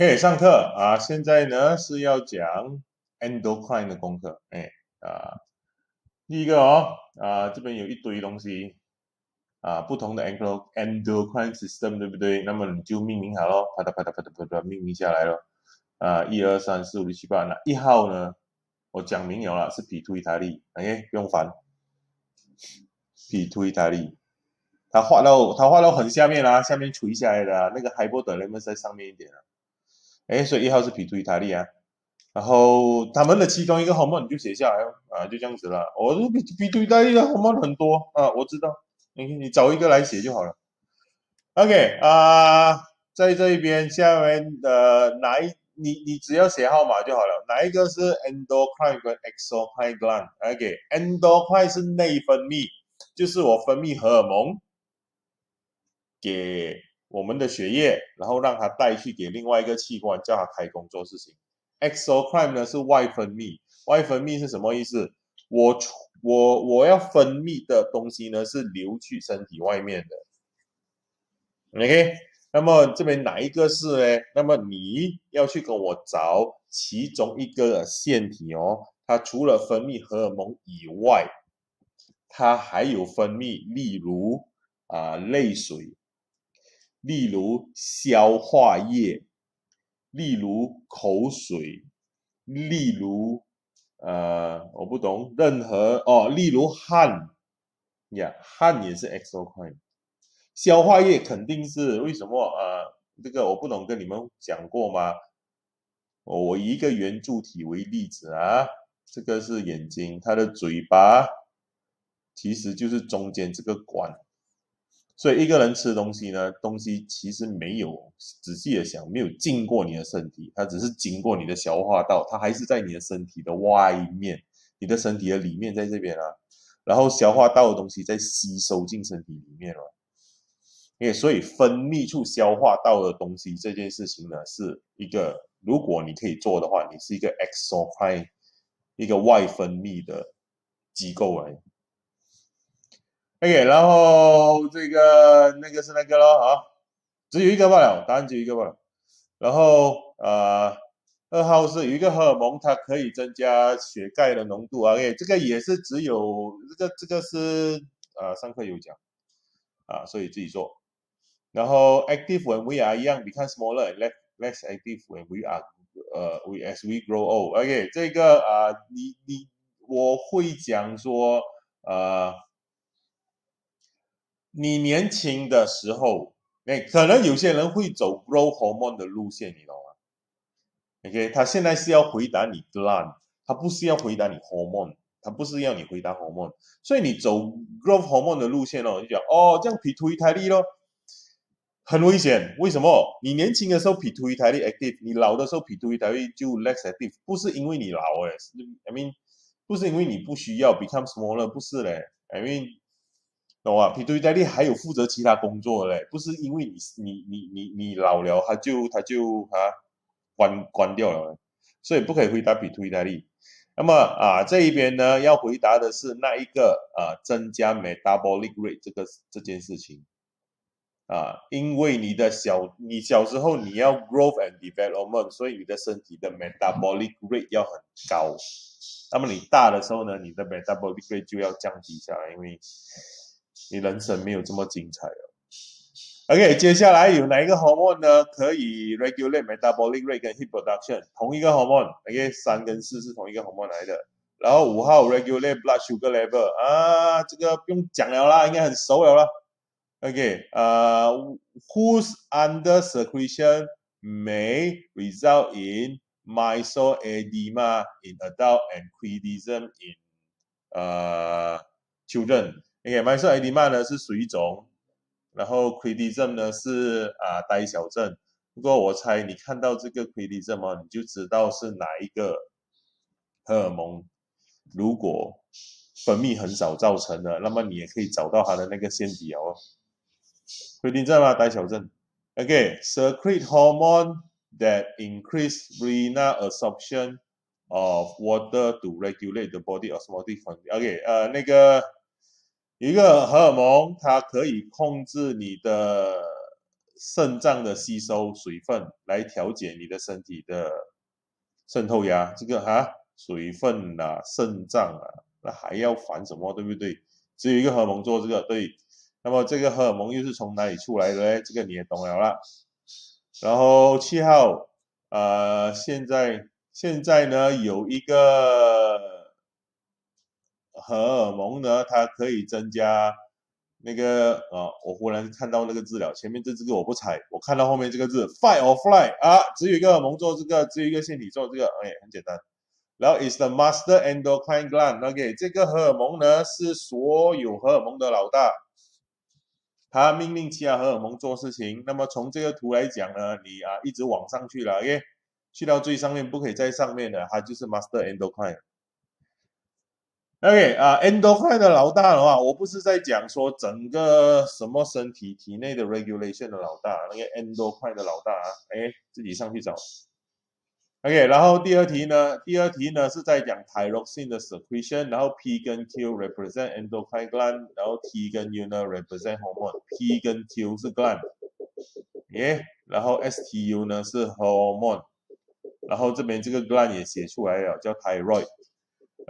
嘿，上课啊！现在呢是要讲 endocrine 的功课，哎啊，第一个哦，啊这边有一堆东西啊，不同的 endo endocrine system 对不对？那么你就命名好了，啪嗒啪嗒啪嗒啪嗒命名下来了啊，一二三四五六七八，那一号呢？我讲明有了，是 p i t u 利 t a y 不用烦，p i t u 利。t a y 它画到它画到很下面啦，下面垂下来的那个 hypothalamus 在上面一点啊。哎，所以一号是皮图意大利啊，然后他们的其中一个号码你就写下来啊，就这样子了。我皮皮图意大利的号码很多啊，我知道，你你找一个来写就好了。OK 啊，在这一边下面的哪一，你你只要写号码就好了。哪一个是 endocrine 跟 exocrine gland？OK，endocrine 是内分泌，就是我分泌荷尔蒙。给。我们的血液，然后让它带去给另外一个器官，叫它开工做事情。Exocrine 呢是外分泌，外分泌是什么意思？我我我要分泌的东西呢是流去身体外面的。OK，那么这边哪一个是呢？那么你要去跟我找其中一个腺体哦，它除了分泌荷尔蒙以外，它还有分泌，例如啊泪水。例如消化液，例如口水，例如呃，我不懂任何哦。例如汗，呀，汗也是 e x o c u i n 消化液肯定是为什么？呃，这个我不懂，跟你们讲过吗？我以一个圆柱体为例子啊，这个是眼睛，它的嘴巴其实就是中间这个管。所以一个人吃的东西呢，东西其实没有仔细的想，没有进过你的身体，它只是经过你的消化道，它还是在你的身体的外面，你的身体的里面在这边啊，然后消化道的东西在吸收进身体里面了。因为所以分泌出消化道的东西这件事情呢，是一个如果你可以做的话，你是一个 exocrine，一个外分泌的机构已。O.K.，然后这个那个是那个咯啊，只有一个罢了，答案只有一个罢了。然后呃，二号是有一个荷尔蒙，它可以增加血钙的浓度啊。O.K.，这个也是只有这个这个是啊，上课有讲啊，所以自己做。然后，active when we are young, become smaller, less less active when we are 呃，we as we grow old。O.K.，这个啊，你你我会讲说呃。你年轻的时候，那可能有些人会走 r o w hormone 的路线，你懂吗？OK，他现在是要回答你 gland，他不是要回答你 hormone，他不是要你回答 hormone，所以你走 r o w hormone 的路线哦，就讲哦，这样 P2Y 台力咯，很危险。为什么？你年轻的时候 P2Y 台力 active，你老的时候 P2Y 台力就 less active，不是因为你老哎，I mean，不是因为你不需要 become smaller，不是嘞，I mean。懂啊？Bto 意大利还有负责其他工作嘞，不是因为你你你你你老了，他就他就啊关关掉了，所以不可以回答 Bto 意大利。那么啊，这一边呢要回答的是那一个啊增加 metabolic rate 这个这件事情啊，因为你的小你小时候你要 growth and development，所以你的身体的 metabolic rate 要很高。那么你大的时候呢，你的 metabolic rate 就要降低下来，因为。你人生没有这么精彩 OK，接下来有哪一个 hormone 呢？可以 regulate metabolic e a t production，p 同一个 hormone。OK，三跟四是同一个 hormone 来的。然后五号 regulate blood sugar level，啊，这个不用讲了啦，应该很熟了啦。OK，呃，whose under secretion may result in m y o s o a l edema in adult and c r e t i c i s m in，呃，children。，OK，甲状腺呢是水肿，然后垂体症呢是啊呆小症。不过我猜你看到这个垂体症嘛，你就知道是哪一个荷尔蒙如果分泌很少造成的，那么你也可以找到它的那个先体啊。垂体症啊，呆小症。o k secret hormone that increase renal absorption of water to regulate the body osmotic con. o k 呃那个。一个荷尔蒙，它可以控制你的肾脏的吸收水分，来调节你的身体的渗透压。这个哈，水分啊，肾脏啊，那还要烦什么？对不对？只有一个荷尔蒙做这个，对。那么这个荷尔蒙又是从哪里出来的？呢？这个你也懂了啦。然后七号，呃，现在现在呢，有一个。荷尔蒙呢，它可以增加那个啊，我忽然看到那个字了。前面这只个我不猜，我看到后面这个字，fight or fly 啊，只有一个蒙做这个，只有一个腺体做这个，OK，很简单。然后 is the master endocrine gland，OK，这个荷尔蒙呢是所有荷尔蒙的老大，他命令其他荷尔蒙做事情。那么从这个图来讲呢，你啊一直往上去了，OK，去到最上面不可以在上面的，它就是 master endocrine。OK 啊，endo 块的老大的话，我不是在讲说整个什么身体体内的 regulation 的老大，那个 endo 块的老大，啊，哎，自己上去找。OK，然后第二题呢，第二题呢是在讲 t h y r o x i n e 的 secretion，然后 P 跟 Q represent endo 块 gland，然后 T 跟 U 呢 represent hormone，P 跟 Q 是 gland，耶，然后 S T U 呢是 hormone，然后这边这个 gland 也写出来了，叫 thyroid。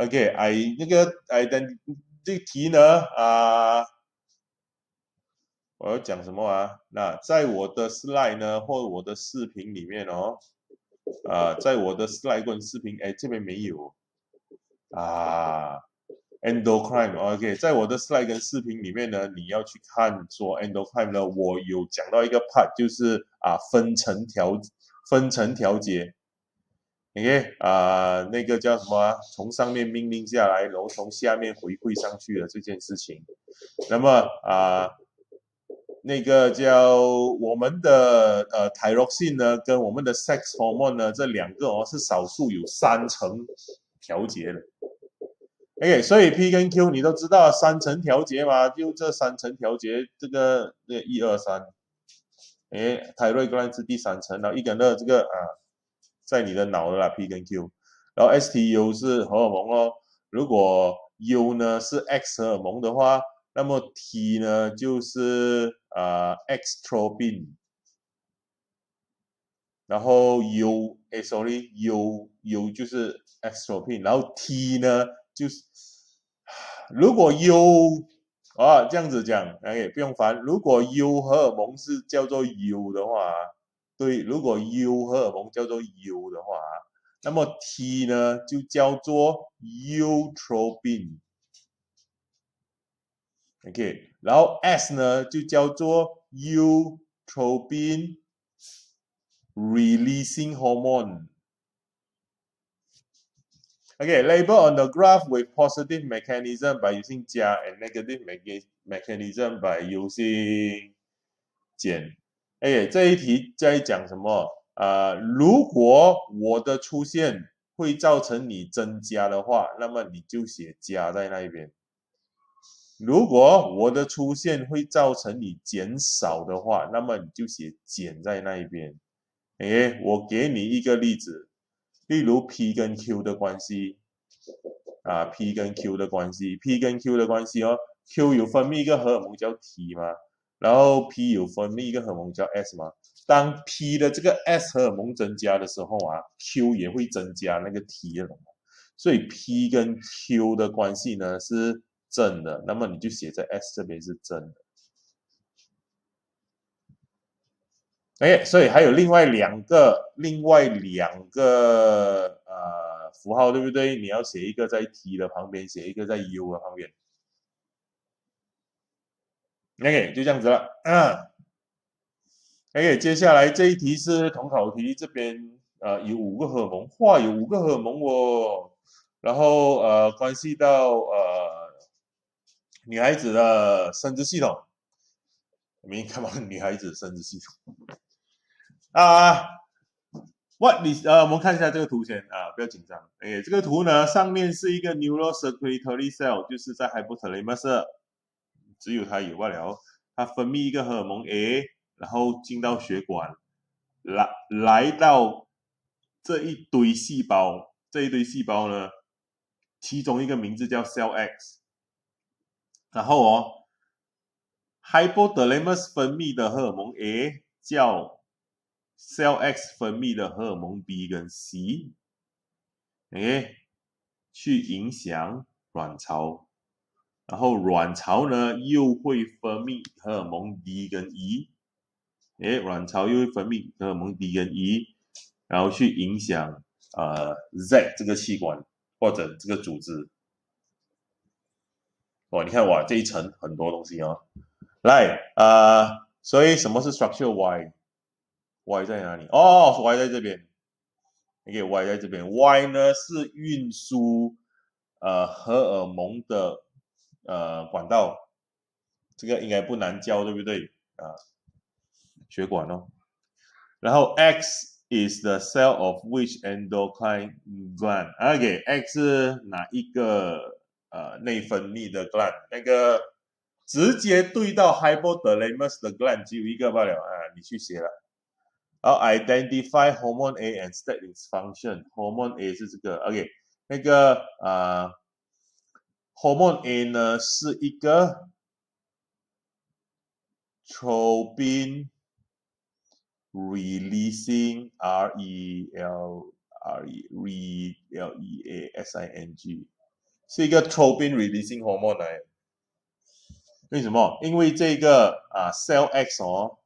OK，哎，那个哎，等这个题呢啊，我要讲什么啊？那在我的 slide 呢，或我的视频里面哦，啊，在我的 slide 跟视频，哎，这边没有啊。Endocrine，OK，在我的 slide 跟视频里面呢，你要去看说 endocrine 呢，我有讲到一个 part，就是啊，分层调分层调节。OK 啊，那个叫什么？从上面命令下来，然后从下面回馈上去了这件事情。那么啊，那个叫我们的呃，泰若信呢，跟我们的 sex hormone 呢，这两个哦是少数有三层调节的。OK，所以 P 跟 Q 你都知道三层调节嘛？就这三层调节，这个那一二三，哎，泰瑞格兰是第三层后一点二这个啊。在你的脑啦，P 跟 Q，然后 STU 是荷尔蒙哦。如果 U 呢是 X 荷尔蒙的话，那么 T 呢就是呃 Xtrobin。然后 U，哎 sorry，U U 就是 Xtrobin，然后 T 呢就是如果 U 啊这样子讲，哎，不用烦。如果 U 荷尔蒙是叫做 U 的话对，如果 U 荷尔蒙叫做 U 的话啊，那么 T 呢就叫做 u t r r b i n o k 然后 S 呢就叫做 u t r r b i n Releasing Hormone，OK。Label on the graph with positive mechanism by using 加，and negative mechanism by using 减。哎，这一题在讲什么？呃，如果我的出现会造成你增加的话，那么你就写加在那一边；如果我的出现会造成你减少的话，那么你就写减在那一边。哎，我给你一个例子，例如 P 跟 Q 的关系啊，P 跟 Q 的关系，P 跟 Q 的关系哦。Q 有分泌一个荷尔蒙叫 T 吗？然后 P 有分泌一个荷尔蒙叫 S 嘛，当 P 的这个 S 荷尔蒙增加的时候啊，Q 也会增加那个 T 啊，所以 P 跟 Q 的关系呢是正的，那么你就写在 S 这边是正的。哎，所以还有另外两个，另外两个呃符号对不对？你要写一个在 T 的旁边，写一个在 U 的旁边。OK，就这样子了。嗯，OK，接下来这一题是统考题，这边呃有五个荷尔蒙，哇，有五个荷尔蒙哦。然后呃，关系到呃女孩子的生殖系统，我明看吗？女孩子生殖系统啊，What？你呃，我们看一下这个图先啊，不要紧张。OK，这个图呢，上面是一个 n u c l c i s e c r e t o r y cell，就是在 hypothalamus。只有它以外了，它分泌一个荷尔蒙 A，然后进到血管，来来到这一堆细胞，这一堆细胞呢，其中一个名字叫 Cell X，然后哦，hypothalamus 分泌的荷尔蒙 A 叫 Cell X 分泌的荷尔蒙 B 跟 C，哎，去影响卵巢。然后卵巢呢，又会分泌荷尔蒙 D 跟 E，哎，卵巢又会分泌荷尔蒙 D 跟 E，然后去影响啊 Z 这个器官或者这个组织。哇，你看哇，这一层很多东西哦。来，呃，所以什么是 structure Y？Y 在哪里？哦，Y 在这边。OK，Y 在这边。Y 呢是运输呃荷尔蒙的。呃，管道，这个应该不难教，对不对啊？血管哦。然后 X is the cell of which endocrine gland？OK，X 哪一个呃内分泌的 gland？那个直接对到 hypothalamus 的 gland 只有一个罢了啊，你去写了。然后 identify hormone A and s t a t i n s function。Hormone A 是这个 OK，那个啊、hormone A 呢是一个 t r o i n releasing r e l r e r e l e a s i n g，是一个 t r o i n releasing o n 蒙来。为什么？因为这个啊 cell X 哦，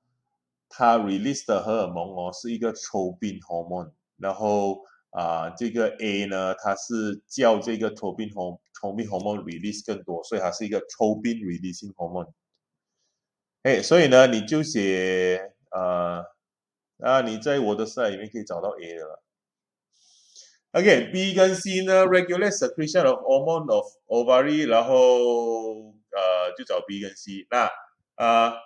它 release 的荷尔蒙哦是一个 t r o m i n e 然后啊这个 A 呢，它是叫这个 t r o m i n hormone。trombin release 更多，所以它是一个促泌释放激素。哎，所以呢，你就写呃，啊，你在我的书里面可以找到 A 的了。OK，B 跟 C 呢，regulate secretion of hormone of ovary，然后呃，就找 B 跟 C。那啊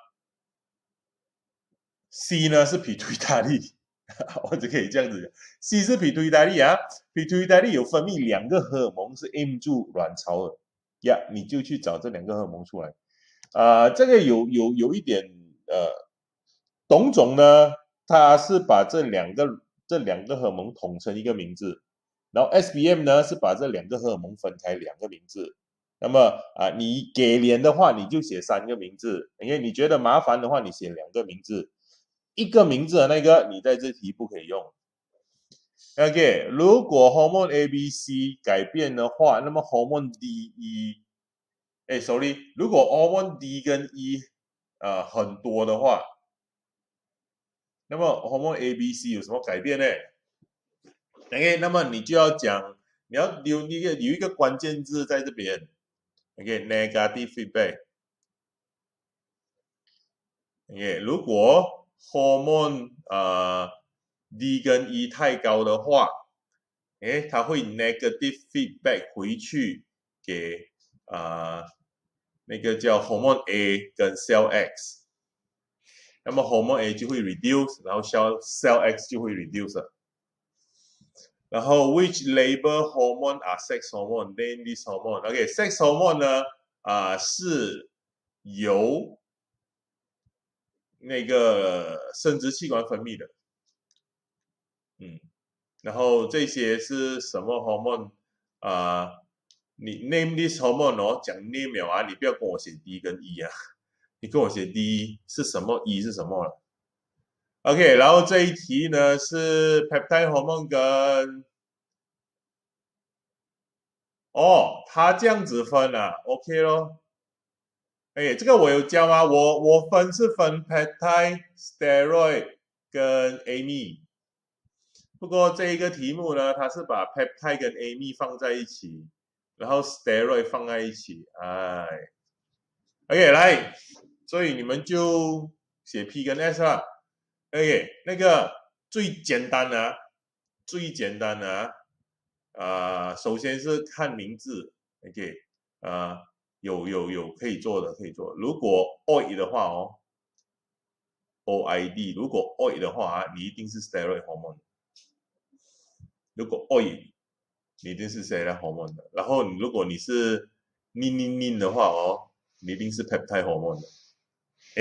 ，C 呢是皮大力。我就可以这样子，讲。，c 是皮图意大利啊，皮图意大利有分泌两个荷尔蒙是 m 柱卵巢的呀，你就去找这两个荷尔蒙出来。啊，这个有有有一点呃，董总呢，他是把这两个这两个荷尔蒙统称一个名字，然后 S B M 呢是把这两个荷尔蒙分开两个名字。那么啊，你给脸的话，你就写三个名字，因为你觉得麻烦的话，你写两个名字。一个名字的那个，你在这题不可以用。OK，如果 hormone A B C 改变的话，那么 hormone D E，哎，手里如果 hormone D 跟 E，呃，很多的话，那么 hormone A B C 有什么改变呢？OK，那么你就要讲，你要留一个有一个关键字在这边，OK，negative feedback。OK，如果 hormone 呃，D 跟 E 太高的话，诶，它会 negative feedback 回去给呃那个叫 hormone A 跟 cell X，那么 hormone A 就会 reduce，然后 cell cell X 就会 reduce。然后 which labour hormone are sex hormone, endocrine hormone？OK，sex hormone 呢啊是由那个生殖器官分泌的，嗯，然后这些是什么 hormone 啊？你 name this hormone 哦，讲 name 有啊？你不要跟我写 D 跟 E 啊，你跟我写 D 是什么？E 是什么了？OK，然后这一题呢是 peptide hormone 跟，哦，他这样子分了，OK 咯。哎，这个我有教啊，我我分是分 peptide、steroid 跟 amy，不过这一个题目呢，它是把 peptide 跟 amy 放在一起，然后 steroid 放在一起，哎，OK 来，所以你们就写 P 跟 S 啦。o k 那个最简单的，最简单的，呃，首先是看名字，OK，呃。有有有可以做的，可以做。如果 oid 的话哦，oid 如果 oid 的话你一定是 steroid hormone。如果 oid，你一定是 steroid hormone 的。然后如果你是 n i n n i nin 的话哦，你一定是 peptide hormone 的。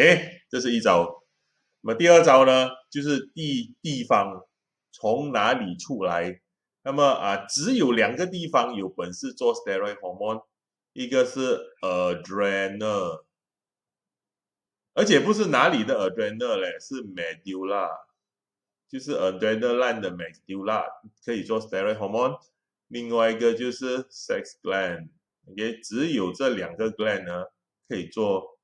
哎，这是一招。那么第二招呢，就是地地方从哪里出来？那么啊，只有两个地方有本事做 steroid hormone。一个是 adrenal，而且不是哪里的 adrenal 嘞，是 medulla，就是 adrenal e 的 medulla 可以做 steroid hormone。另外一个就是 sex gland，OK，只有这两个 gland 呢可以做。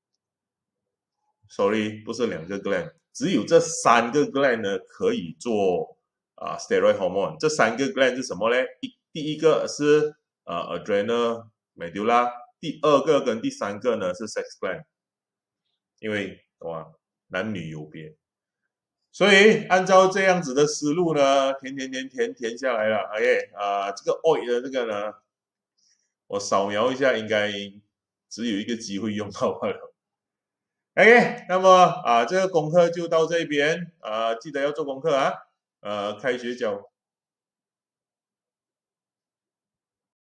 Sorry，不是两个 gland，只有这三个 gland 呢可以做啊，steroid hormone。这三个 gland 是什么嘞？一第一个是啊 adrenal。美杜啦，第二个跟第三个呢是 sex gland，因为哇，男女有别，所以按照这样子的思路呢，填填填填填下来了，OK 啊，这个 oil 的这个呢，我扫描一下，应该只有一个机会用到了，OK，那么啊，这个功课就到这边啊，记得要做功课啊，呃，开学交。